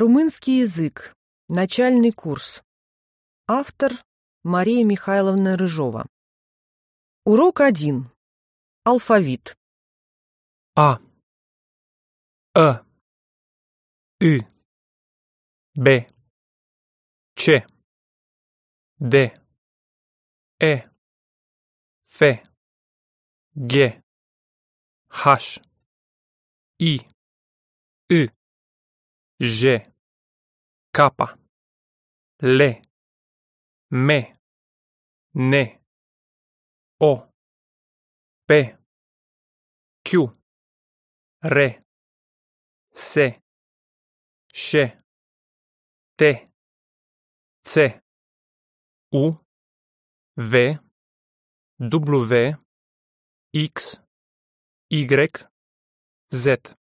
Румынский язык. Начальный курс. Автор Мария Михайловна Рыжова. Урок 1. Алфавит. А. А. Э. Ü. Б. Ч. Д. Э. Ф. Г. Х. И. И. j'ai, kappa, les, mais, né, o, p, q, ré, c'est, che t, c, u, v, w, x, y, z.